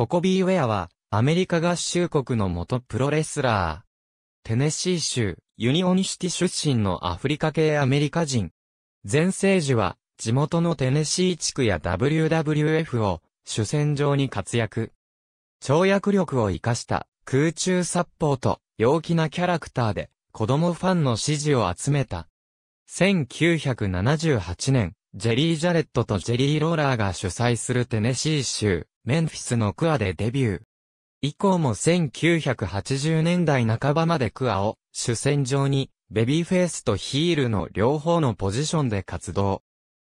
ココビー・ウェアは、アメリカ合衆国の元プロレスラー。テネシー州、ユニオニシティ出身のアフリカ系アメリカ人。前世時は、地元のテネシー地区や WWF を主戦場に活躍。跳躍力を活かした空中殺法と陽気なキャラクターで子供ファンの支持を集めた。1978年、ジェリー・ジャレットとジェリー・ローラーが主催するテネシー州メンフィスのクアでデビュー。以降も1980年代半ばまでクアを主戦場にベビーフェイスとヒールの両方のポジションで活動。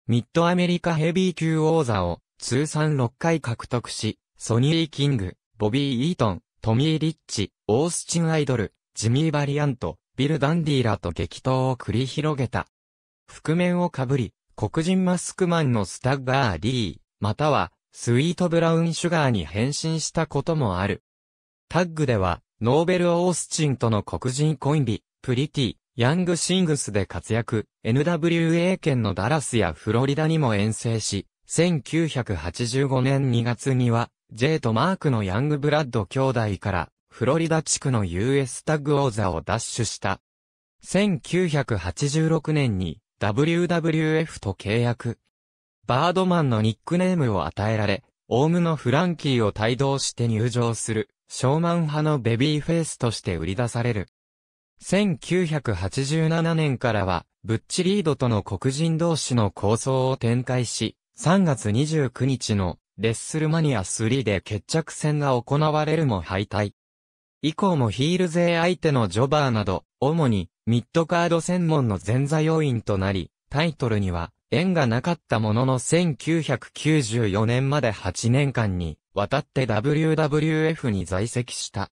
ミッドアメリカヘビー級王座を通算6回獲得し、ソニー・キング、ボビー・イートン、トミー・リッチ、オースチン・アイドル、ジミー・バリアント、ビル・ダンディーらと激闘を繰り広げた。覆面をかぶり、黒人マスクマンのスタッガー・リー、またはスイートブラウンシュガーに変身したこともある。タッグでは、ノーベル・オースチンとの黒人コンビ、プリティ、ヤング・シングスで活躍、NWA 県のダラスやフロリダにも遠征し、1985年2月には、J とマークのヤングブラッド兄弟から、フロリダ地区の US タッグ王座を奪取した。1986年に WWF と契約、バードマンのニックネームを与えられ、オウムのフランキーを帯同して入場する、ショーマン派のベビーフェイスとして売り出される。1987年からは、ブッチリードとの黒人同士の構想を展開し、3月29日のレッスルマニア3で決着戦が行われるも敗退。以降もヒール勢相手のジョバーなど、主にミッドカード専門の前座要員となり、タイトルには縁がなかったものの1994年まで8年間に、渡って WWF に在籍した。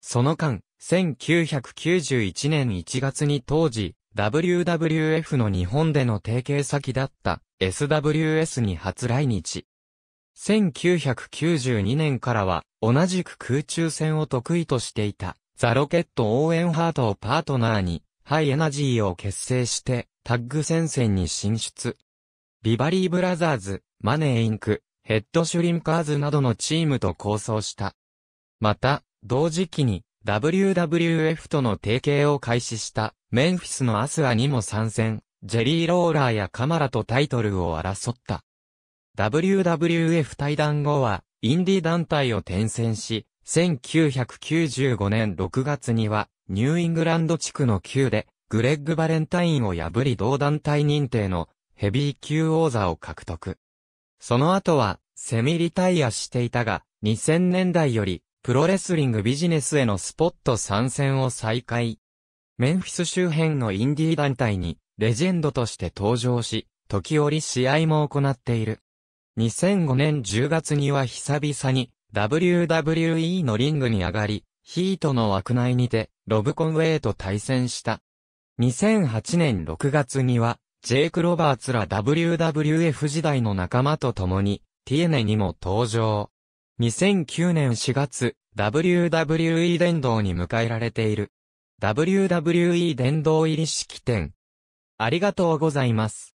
その間、1991年1月に当時、WWF の日本での提携先だった SWS に初来日。1992年からは同じく空中戦を得意としていたザ・ロケット・オーエンハートをパートナーにハイエナジーを結成して、タッグ戦線に進出。ビバリーブラザーズ、マネーインク、ヘッドシュリンカーズなどのチームと構想した。また、同時期に WWF との提携を開始したメンフィスのアスアにも参戦、ジェリーローラーやカマラとタイトルを争った。WWF 対談後は、インディ団体を転戦し、1995年6月には、ニューイングランド地区の級で、グレッグ・バレンタインを破り同団体認定のヘビー級王座を獲得。その後は、セミリタイアしていたが、2000年代より、プロレスリングビジネスへのスポット参戦を再開。メンフィス周辺のインディー団体に、レジェンドとして登場し、時折試合も行っている。2005年10月には久々に、WWE のリングに上がり、ヒートの枠内にて、ロブ・コンウェイと対戦した。2008年6月には、ジェイク・ロバーツら WWF 時代の仲間と共に、ティエネにも登場。2009年4月、WWE 殿堂に迎えられている。WWE 殿堂入り式典。ありがとうございます。